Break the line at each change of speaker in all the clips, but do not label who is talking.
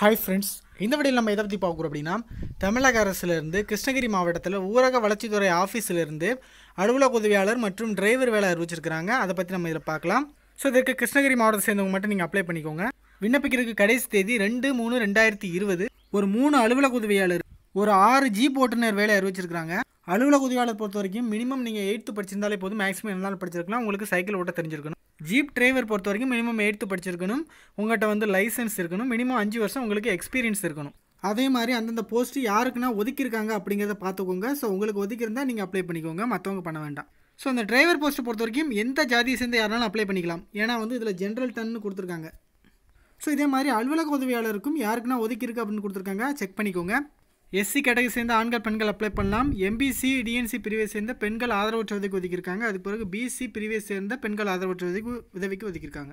hi friends இந்த வழியில் நம்ம எதை பற்றி பார்க்குறோம் அப்படின்னா தமிழக அரசுலேருந்து கிருஷ்ணகிரி மாவட்டத்தில் ஊரக வளர்ச்சித்துறை ஆஃபீஸிலிருந்து அலுவலக உதவியாளர் மற்றும் டிரைவர் வேலை அறிவிச்சிருக்கிறாங்க அதை பற்றி நம்ம இதில் பார்க்கலாம் ஸோ இதற்கு கிருஷ்ணகிரி மாவட்டத்தை சேர்ந்தவங்க மட்டும் நீங்கள் அப்ளை பண்ணிக்கோங்க விண்ணப்பிக்கிறதுக்கு கடைசி தேதி ரெண்டு மூணு ரெண்டாயிரத்தி இருபது ஒரு மூணு அலுவலக உதவியாளர் ஒரு ஆறு ஜீப் ஓட்டுநர் வேலை அறிவிச்சிருக்கிறாங்க அலுவலக உதவியாளர் பொறுத்த வரைக்கும் மினிமம் நீங்கள் எயித்து படிச்சிருந்தாலே போதும் மேக்ஸிமம் என்னால் படிச்சிருக்கலாம் உங்களுக்கு சைக்கிள் ஓட்ட தெரிஞ்சிருக்கணும் ஜீப் டிரைவர் பொறுத்த வரைக்கும் மினிமம் எயித்து படிச்சிருக்கணும் உங்கள்கிட்ட வந்து லைசன்ஸ் இருக்கணும் மினிமம் அஞ்சு வருஷம் உங்களுக்கு எக்ஸ்பீரியன்ஸ் இருக்கணும் அதே மாதிரி அந்தந்த போஸ்ட் யாருக்குன்னா ஒதுக்கியிருக்காங்க அப்படிங்கிறத பார்த்துக்கோங்க ஸோ உங்களுக்கு ஒதுக்கியிருந்தால் நீங்கள் அப்ளை பண்ணிக்கோங்க மற்றவங்க பண்ண வேண்டாம் ஸோ அந்த டிரைவர் போஸ்ட்டை பொறுத்த வரைக்கும் எந்த ஜாதியை சேர்ந்து யாருனாலும் அப்ளை பண்ணிக்கலாம் ஏன்னா வந்து இதில் ஜென்ரல் டன்னு கொடுத்துருக்காங்க ஸோ இதே மாதிரி அலுவலக உதவியாளருக்கும் யாருக்குன்னா ஒதுக்கியிருக்கு அப்படின்னு கொடுத்துருக்காங்க செக் பண்ணிக்கோங்க எஸ்சி கேட்டகரி சேர்ந்த ஆண்கள் பெண்கள் அப்ளை பண்ணலாம் எம்பிசி டிஎன்சி பிரிவை சேர்ந்த பெண்கள் ஆதரவற்றதுக்கு ஒதுக்கியிருக்காங்க அதுக்கு பிறகு பிசி பிரிவை சேர்ந்த பெண்கள் ஆதரவற்றதுக்கு உதவிக்கு ஒதுக்கியிருக்காங்க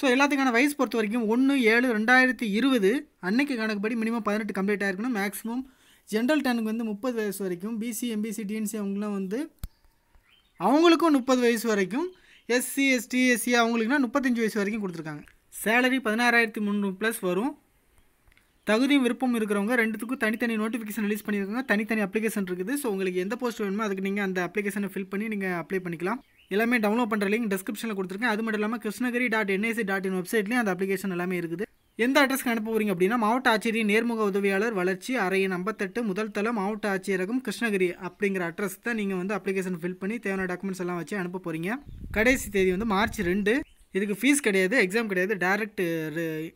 ஸோ எல்லாத்துக்கான வயசு பொறுத்த வரைக்கும் ஒன்று ஏழு ரெண்டாயிரத்தி இருபது அன்னைக்கு கணக்குப்படி மினிமம் பதினெட்டு கம்ப்ளீட் ஆகிருக்கணும் மேக்ஸிமம் ஜென்ரல் டேனுக்கு வந்து முப்பது வயசு வரைக்கும் பிசி எம்பிசி டிஎன்சி அவங்களாம் வந்து அவங்களுக்கும் முப்பது வயசு வரைக்கும் எஸ்சி எஸ்டி எஸ்சி அவங்களுக்குனா முப்பத்தஞ்சு வயசு வரைக்கும் கொடுத்துருக்காங்க சேலரி பதினாறாயிரத்தி முந்நூறு ப்ளஸ் வரும் தகுதியும் விருப்பம் இருக்கிறவங்க ரெண்டுத்துக்கும் தனித்தனி நோட்டிஃபிகேஷன் ரிலீஸ் பண்ணியிருக்காங்க தனித்தனி அப்ளிகேஷன் இருக்குது ஸோ உங்களுக்கு எந்த போஸ்ட் வேணுமோ அதுக்கு நீங்கள் அந்த அப்ளிகேஷனை ஃபில் பண்ணி நீங்கள் அப்ளை பண்ணிக்கலாம் எல்லாமே டவுன்லோட் பண்ணுற லிங்க் டிஸ்கிரிப்ஷனில் கொடுத்துருக்கேன் அது மட்டும் இல்லாமல் Krishnagiri dot NIC dot in வெப்சைட்லேயும் அந்த அப்ளிகேஷன் எல்லாமே இருக்குது எந்த அட்ரஸ்க்கு அனுப்ப போகிறீங்க அப்படின்னா மாவட்ட ஆட்சியரின் நேர்முக உதவியாளர் வளர்ச்சி அறையின் ஐம்பத்தெட்டு முதல் தளம் மாவட்ட ஆட்சியரகம் கிருஷ்ணகிரி அப்படிங்கிற அட்ரஸ் தான் நீங்கள் வந்து அப்ளிகேஷன் ஃபில் பண்ணி தேவையான டாக்குமெண்ட்ஸ் எல்லாம் வச்சு அனுப்ப போகிறீங்க கடைசி தேதி வந்து மார்ச் ரெண்டு இதுக்கு ஃபீஸ் கிடையாது எக்ஸாம் கிடையாது டேரக்ட்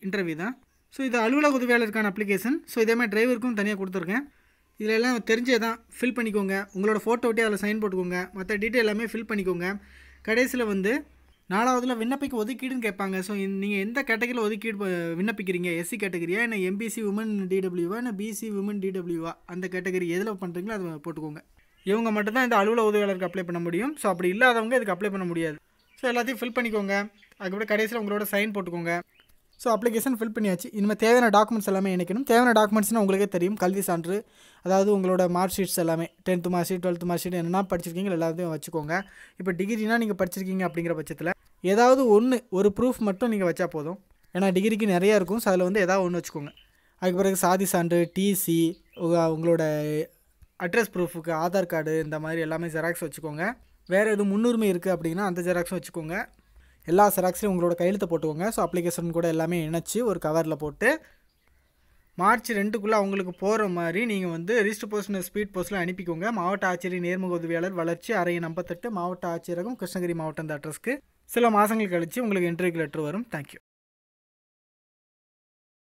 இன்டர்வியூ தான் ஸோ இது அலுவலக உதவியாளருக்கான அப்ளிகேஷன் ஸோ இதே மாதிரி டிரைவருக்கும் தனியாக கொடுத்துருக்கேன் இதில் எல்லாம் தெரிஞ்சே தான் ஃபில் பண்ணிக்கோங்க உங்களோட ஃபோட்டோ ஒட்டி அதில் சைன் போட்டுக்கோங்க மற்ற டீட்டெயில் எல்லாமே ஃபில் பண்ணிக்கோங்க கடைசியில் வந்து நாலாவதில் விண்ணப்பிக்க ஒதுக்கீடுன்னு கேட்பாங்க ஸோ நீங்கள் எந்த கேட்டகரியில் ஒதுக்கீடு விண்ணப்பிக்கிறீங்க எஸ்சி கேட்டகரியா என்ன எம்பிசி உமன் டிடபிள்யூவா என்ன பிசி உமன் டிடபிள்யூவா அந்த கேட்டகரி எதில் பண்ணுறீங்களோ அதை போட்டுக்கோங்க இவங்க மட்டும்தான் இந்த அலுவலக உதவியாளருக்கு அப்ளை பண்ண முடியும் ஸோ அப்படி இல்லாதவங்க இதுக்கு அப்ளை பண்ண முடியாது ஸோ எல்லாத்தையும் ஃபில் பண்ணிக்கோங்க அதுக்கப்புறம் கடைசியில் உங்களோட சைன் போட்டுக்கோங்க ஸோ அப்ளிகேஷன் ஃபில் பண்ணியாச்சு இனிமேல் தேவையான டாக்குமெண்ட்ஸ் எல்லாமே இணைக்கணும் தேவையான டாக்குமெண்ட்ஸ்னால் உங்களுக்கே தெரியும் கல்வி சான்று அதாவது உங்களோட மார்க் ஷீட்ஸ் எல்லாமே tenth mark sheet twelfth mark sheet என்ன படிச்சிருக்கீங்க எல்லாத்தையும் வச்சுக்கோங்க இப்போ டிகிரினா நீங்கள் படிச்சிருக்கீங்க அப்படிங்கிற பட்சத்தில் ஏதாவது ஒன்று ஒரு ப்ரூஃப் மட்டும் நீங்கள் வச்சா போதும் ஏன்னா டிகிரிக்கு நிறையா இருக்கும் ஸோ அதில் வந்து ஏதாவது ஒன்று வச்சுக்கோங்க அதுக்கு பிறகு சாதி சான்று டிசி உங்களோட அட்ரஸ் ப்ரூஃபுக்கு ஆதார் கார்டு இந்த மாதிரி எல்லாமே ஜெராக்ஸ் வச்சுக்கோங்க வேறு எதுவும் முன்னுரிமை இருக்குது அப்படின்னா அந்த ஜெராக்ஸும் வச்சுக்கோங்க எல்லா செராக்ஸையும் உங்களோட கையெழுத்து போட்டுக்கோங்க ஸோ அப்ளிகேஷன் கூட எல்லாமே இணைச்சி ஒரு கவரில் போட்டு மார்ச் ரெண்டுக்குள்ளே அவங்களுக்கு போகிற மாதிரி நீங்கள் வந்து ரிஜிஸ்டர் போஸ்ட் ஸ்பீட் போஸ்ட்டில் அனுப்பிக்கோங்க மாவட்ட ஆட்சியர் நேர்முக உதவியாளர் வளர்ச்சி அறைய நம்பத்தெட்டு மாவட்ட ஆட்சியரகம் கிருஷ்ணகிரி மாவட்டம் அந்த அட்ரஸ்க்கு சில மாதங்கள் கழித்து உங்களுக்கு இன்டர்வியூ லெட்டர் வரும் தேங்க்யூ